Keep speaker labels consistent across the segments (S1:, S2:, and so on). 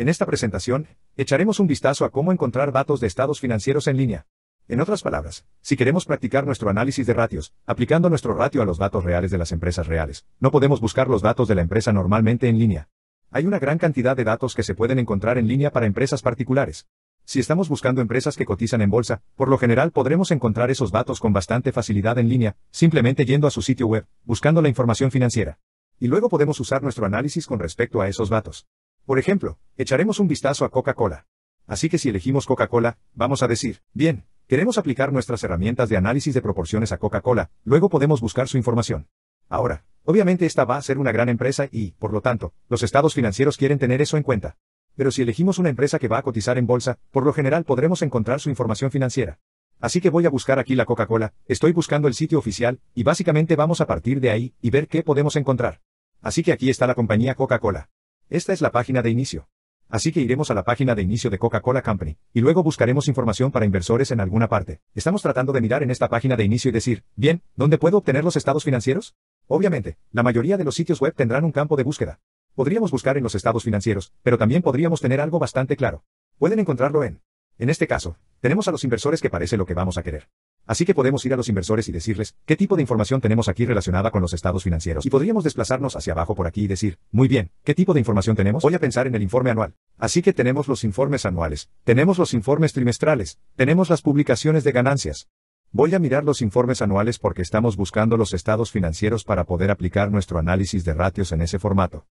S1: En esta presentación, echaremos un vistazo a cómo encontrar datos de estados financieros en línea. En otras palabras, si queremos practicar nuestro análisis de ratios, aplicando nuestro ratio a los datos reales de las empresas reales, no podemos buscar los datos de la empresa normalmente en línea. Hay una gran cantidad de datos que se pueden encontrar en línea para empresas particulares. Si estamos buscando empresas que cotizan en bolsa, por lo general podremos encontrar esos datos con bastante facilidad en línea, simplemente yendo a su sitio web, buscando la información financiera. Y luego podemos usar nuestro análisis con respecto a esos datos. Por ejemplo, echaremos un vistazo a Coca-Cola. Así que si elegimos Coca-Cola, vamos a decir, bien, queremos aplicar nuestras herramientas de análisis de proporciones a Coca-Cola, luego podemos buscar su información. Ahora, obviamente esta va a ser una gran empresa y, por lo tanto, los estados financieros quieren tener eso en cuenta. Pero si elegimos una empresa que va a cotizar en bolsa, por lo general podremos encontrar su información financiera. Así que voy a buscar aquí la Coca-Cola, estoy buscando el sitio oficial, y básicamente vamos a partir de ahí, y ver qué podemos encontrar. Así que aquí está la compañía Coca-Cola. Esta es la página de inicio. Así que iremos a la página de inicio de Coca-Cola Company, y luego buscaremos información para inversores en alguna parte. Estamos tratando de mirar en esta página de inicio y decir, bien, ¿dónde puedo obtener los estados financieros? Obviamente, la mayoría de los sitios web tendrán un campo de búsqueda. Podríamos buscar en los estados financieros, pero también podríamos tener algo bastante claro. Pueden encontrarlo en. En este caso, tenemos a los inversores que parece lo que vamos a querer. Así que podemos ir a los inversores y decirles, ¿qué tipo de información tenemos aquí relacionada con los estados financieros? Y podríamos desplazarnos hacia abajo por aquí y decir, muy bien, ¿qué tipo de información tenemos? Voy a pensar en el informe anual. Así que tenemos los informes anuales, tenemos los informes trimestrales, tenemos las publicaciones de ganancias. Voy a mirar los informes anuales porque estamos buscando los estados financieros para poder aplicar nuestro análisis de ratios en ese formato.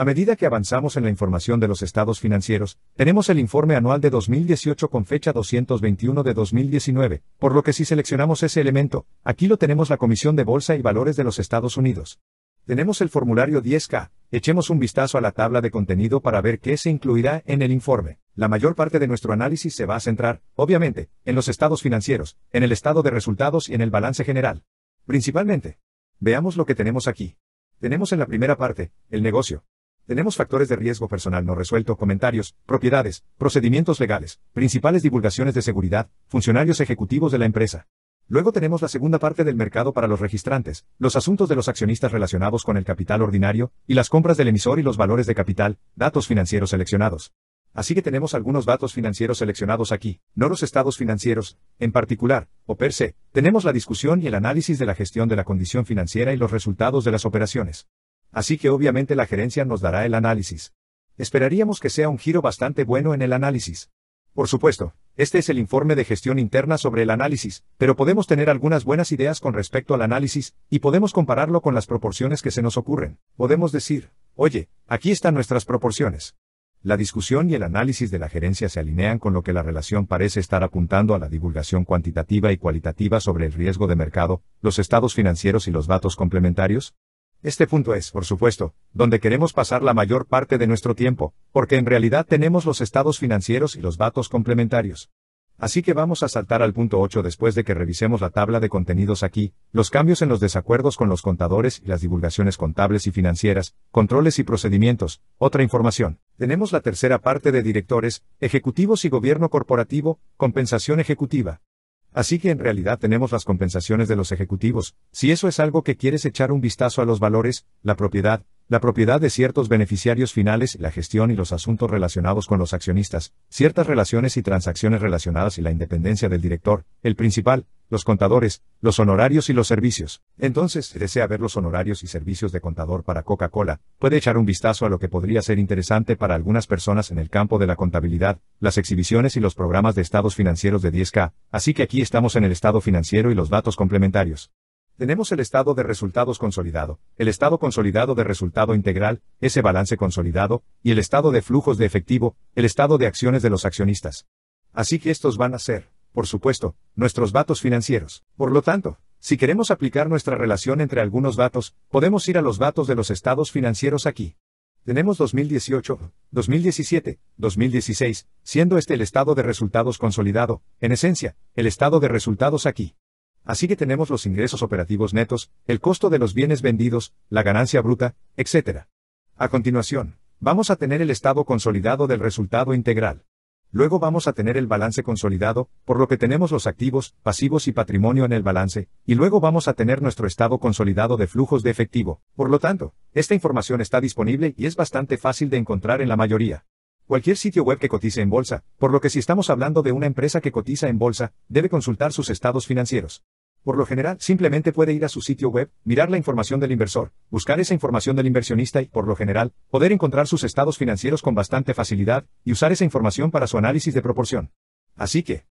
S1: A medida que avanzamos en la información de los estados financieros, tenemos el informe anual de 2018 con fecha 221 de 2019, por lo que si seleccionamos ese elemento, aquí lo tenemos la Comisión de Bolsa y Valores de los Estados Unidos. Tenemos el formulario 10K, echemos un vistazo a la tabla de contenido para ver qué se incluirá en el informe. La mayor parte de nuestro análisis se va a centrar, obviamente, en los estados financieros, en el estado de resultados y en el balance general. Principalmente. Veamos lo que tenemos aquí. Tenemos en la primera parte, el negocio. Tenemos factores de riesgo personal no resuelto, comentarios, propiedades, procedimientos legales, principales divulgaciones de seguridad, funcionarios ejecutivos de la empresa. Luego tenemos la segunda parte del mercado para los registrantes, los asuntos de los accionistas relacionados con el capital ordinario, y las compras del emisor y los valores de capital, datos financieros seleccionados. Así que tenemos algunos datos financieros seleccionados aquí, no los estados financieros, en particular, o per se, tenemos la discusión y el análisis de la gestión de la condición financiera y los resultados de las operaciones. Así que obviamente la gerencia nos dará el análisis. Esperaríamos que sea un giro bastante bueno en el análisis. Por supuesto, este es el informe de gestión interna sobre el análisis, pero podemos tener algunas buenas ideas con respecto al análisis, y podemos compararlo con las proporciones que se nos ocurren. Podemos decir, oye, aquí están nuestras proporciones. La discusión y el análisis de la gerencia se alinean con lo que la relación parece estar apuntando a la divulgación cuantitativa y cualitativa sobre el riesgo de mercado, los estados financieros y los datos complementarios. Este punto es, por supuesto, donde queremos pasar la mayor parte de nuestro tiempo, porque en realidad tenemos los estados financieros y los datos complementarios. Así que vamos a saltar al punto 8 después de que revisemos la tabla de contenidos aquí, los cambios en los desacuerdos con los contadores y las divulgaciones contables y financieras, controles y procedimientos, otra información. Tenemos la tercera parte de directores, ejecutivos y gobierno corporativo, compensación ejecutiva. Así que en realidad tenemos las compensaciones de los ejecutivos, si eso es algo que quieres echar un vistazo a los valores, la propiedad, la propiedad de ciertos beneficiarios finales, la gestión y los asuntos relacionados con los accionistas, ciertas relaciones y transacciones relacionadas y la independencia del director, el principal, los contadores, los honorarios y los servicios. Entonces, si desea ver los honorarios y servicios de contador para Coca-Cola, puede echar un vistazo a lo que podría ser interesante para algunas personas en el campo de la contabilidad, las exhibiciones y los programas de estados financieros de 10K, así que aquí estamos en el estado financiero y los datos complementarios. Tenemos el estado de resultados consolidado, el estado consolidado de resultado integral, ese balance consolidado, y el estado de flujos de efectivo, el estado de acciones de los accionistas. Así que estos van a ser por supuesto, nuestros datos financieros. Por lo tanto, si queremos aplicar nuestra relación entre algunos datos, podemos ir a los datos de los estados financieros aquí. Tenemos 2018, 2017, 2016, siendo este el estado de resultados consolidado, en esencia, el estado de resultados aquí. Así que tenemos los ingresos operativos netos, el costo de los bienes vendidos, la ganancia bruta, etc. A continuación, vamos a tener el estado consolidado del resultado integral. Luego vamos a tener el balance consolidado, por lo que tenemos los activos, pasivos y patrimonio en el balance, y luego vamos a tener nuestro estado consolidado de flujos de efectivo. Por lo tanto, esta información está disponible y es bastante fácil de encontrar en la mayoría cualquier sitio web que cotice en bolsa, por lo que si estamos hablando de una empresa que cotiza en bolsa, debe consultar sus estados financieros. Por lo general, simplemente puede ir a su sitio web, mirar la información del inversor, buscar esa información del inversionista y, por lo general, poder encontrar sus estados financieros con bastante facilidad, y usar esa información para su análisis de proporción. Así que,